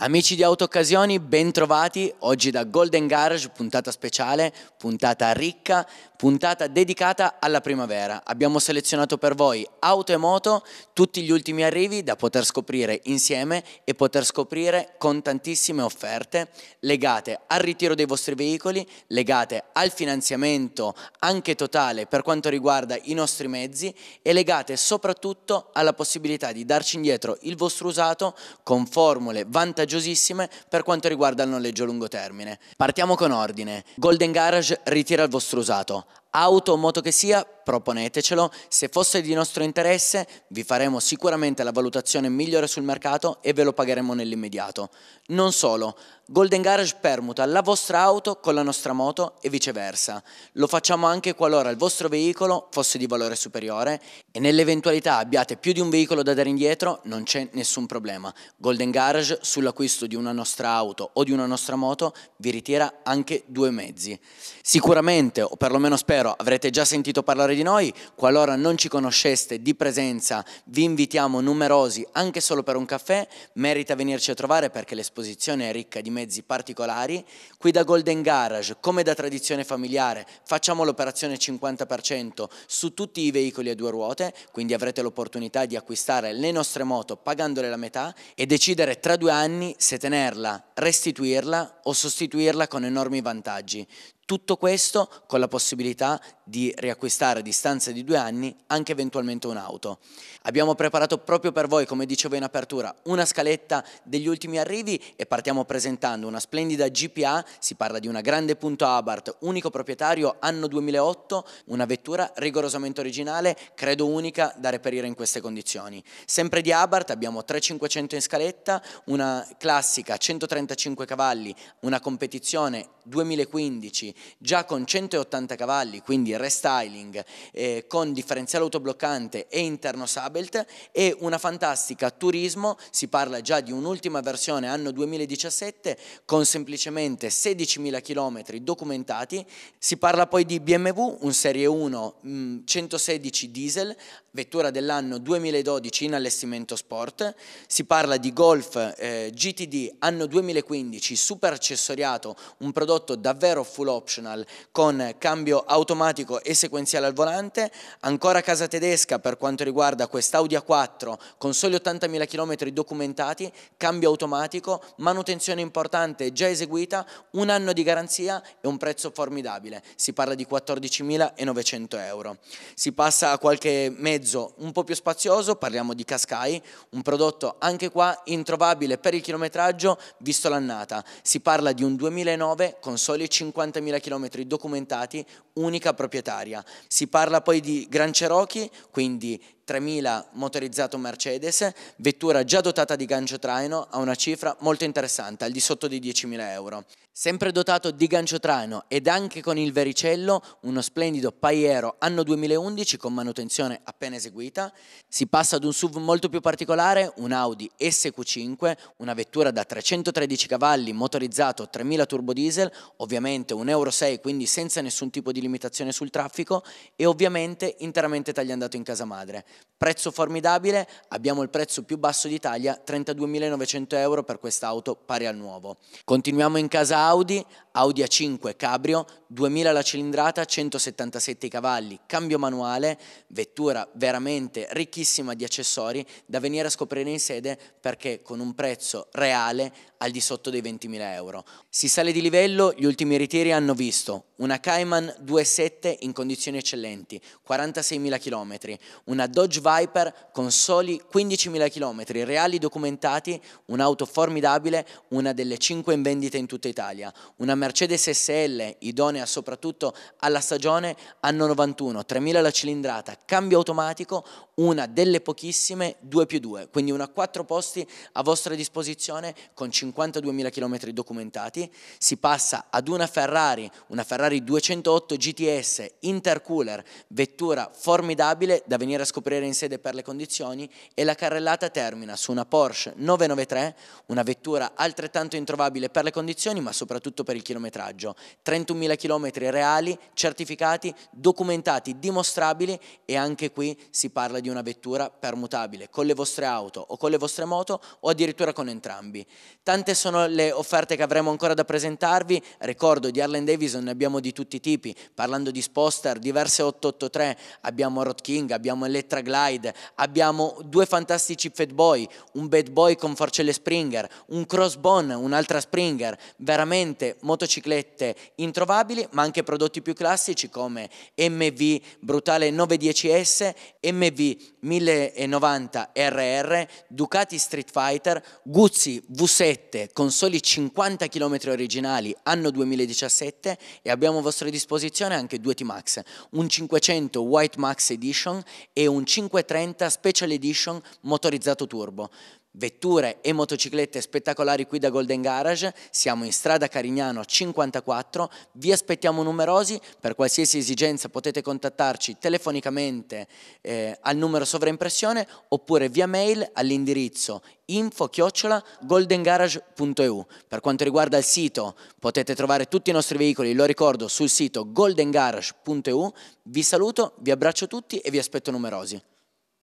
Amici di Autoccasioni, ben trovati oggi da Golden Garage, puntata speciale, puntata ricca, puntata dedicata alla primavera. Abbiamo selezionato per voi auto e moto, tutti gli ultimi arrivi da poter scoprire insieme e poter scoprire con tantissime offerte legate al ritiro dei vostri veicoli, legate al finanziamento anche totale per quanto riguarda i nostri mezzi e legate soprattutto alla possibilità di darci indietro il vostro usato con formule vantaggiose vantaggiosissime per quanto riguarda il noleggio a lungo termine. Partiamo con ordine. Golden Garage ritira il vostro usato, auto o moto che sia, proponetecelo, se fosse di nostro interesse vi faremo sicuramente la valutazione migliore sul mercato e ve lo pagheremo nell'immediato. Non solo, Golden Garage permuta la vostra auto con la nostra moto e viceversa. Lo facciamo anche qualora il vostro veicolo fosse di valore superiore e nell'eventualità abbiate più di un veicolo da dare indietro non c'è nessun problema. Golden Garage sull'acquisto di una nostra auto o di una nostra moto vi ritira anche due mezzi. Sicuramente, o perlomeno spero, ovvero avrete già sentito parlare di noi, qualora non ci conosceste di presenza vi invitiamo numerosi anche solo per un caffè, merita venirci a trovare perché l'esposizione è ricca di mezzi particolari, qui da Golden Garage come da tradizione familiare facciamo l'operazione 50% su tutti i veicoli a due ruote, quindi avrete l'opportunità di acquistare le nostre moto pagandole la metà e decidere tra due anni se tenerla, restituirla o sostituirla con enormi vantaggi. Tutto questo con la possibilità di riacquistare a distanza di due anni anche eventualmente un'auto. Abbiamo preparato proprio per voi, come dicevo in apertura, una scaletta degli ultimi arrivi e partiamo presentando una splendida GPA, si parla di una grande punto Abart, unico proprietario anno 2008, una vettura rigorosamente originale, credo unica da reperire in queste condizioni. Sempre di Abart abbiamo 3500 in scaletta, una classica 135 cavalli, una competizione 2015 già con 180 cavalli, quindi restyling, eh, con differenziale autobloccante e interno Sabelt e una fantastica Turismo, si parla già di un'ultima versione anno 2017 con semplicemente 16.000 km documentati, si parla poi di BMW, un Serie 1 116 mm, diesel, vettura dell'anno 2012 in allestimento sport, si parla di Golf eh, GTD anno 2015 super accessoriato, un prodotto davvero full op optional con cambio automatico e sequenziale al volante, ancora casa tedesca per quanto riguarda quest'Audi A4 con soli 80.000 km documentati, cambio automatico, manutenzione importante già eseguita, un anno di garanzia e un prezzo formidabile, si parla di 14.900 euro. Si passa a qualche mezzo un po' più spazioso, parliamo di Cascai, un prodotto anche qua introvabile per il chilometraggio visto l'annata, si parla di un 2009 con soli 50.000 km 3.000 km documentati, unica proprietaria. Si parla poi di Gran Cherokee, quindi 3000 motorizzato Mercedes, vettura già dotata di gancio traino a una cifra molto interessante, al di sotto di 10.000 euro. Sempre dotato di gancio traino ed anche con il vericello, uno splendido Paiero anno 2011 con manutenzione appena eseguita, si passa ad un SUV molto più particolare, un Audi SQ5, una vettura da 313 cavalli motorizzato 3000 turbodiesel, ovviamente un Euro quindi senza nessun tipo di limitazione sul traffico e ovviamente interamente tagliandato in casa madre. Prezzo formidabile, abbiamo il prezzo più basso d'Italia, 32.900 euro per quest'auto pari al nuovo. Continuiamo in casa Audi, Audi A5 Cabrio, 2000 la cilindrata, 177 cavalli, cambio manuale, vettura veramente ricchissima di accessori da venire a scoprire in sede perché con un prezzo reale al di sotto dei 20.000 euro. Si sale di livello, gli ultimi ritiri hanno visto una Cayman 2.7 in condizioni eccellenti, 46.000 km, una Dodge Viper con soli 15.000 km, reali documentati, un'auto formidabile, una delle 5 in vendita in tutta Italia, una Mercedes SL idonea soprattutto alla stagione, anno 91, 3.000 la cilindrata, cambio automatico, una delle pochissime 2 più 2, quindi una 4 posti a vostra disposizione con 52.000 km documentati, si passa ad una Ferrari, una Ferrari 208 GTS intercooler, vettura formidabile da venire a scoprire in sede per le condizioni e la carrellata termina su una Porsche 993, una vettura altrettanto introvabile per le condizioni ma soprattutto per il chilometraggio, 31.000 km reali, certificati, documentati, dimostrabili e anche qui si parla di di una vettura permutabile con le vostre auto o con le vostre moto o addirittura con entrambi. Tante sono le offerte che avremo ancora da presentarvi, ricordo di Harlan Davidson ne abbiamo di tutti i tipi, parlando di Sposter, diverse 883, abbiamo Rod King, abbiamo Electra Glide, abbiamo due fantastici Fat Boy, un Bad Boy con forcelle Springer, un Crossbone, un'altra Springer, veramente motociclette introvabili ma anche prodotti più classici come MV Brutale 910S, MV 1090 RR, Ducati Street Fighter, Guzzi V7 con soli 50 km originali anno 2017 e abbiamo a vostra disposizione anche due T-Max, un 500 White Max Edition e un 530 Special Edition motorizzato turbo vetture e motociclette spettacolari qui da Golden Garage, siamo in strada Carignano 54, vi aspettiamo numerosi, per qualsiasi esigenza potete contattarci telefonicamente eh, al numero sovraimpressione oppure via mail all'indirizzo info-goldengarage.eu. Per quanto riguarda il sito potete trovare tutti i nostri veicoli, lo ricordo, sul sito goldengarage.eu. Vi saluto, vi abbraccio tutti e vi aspetto numerosi.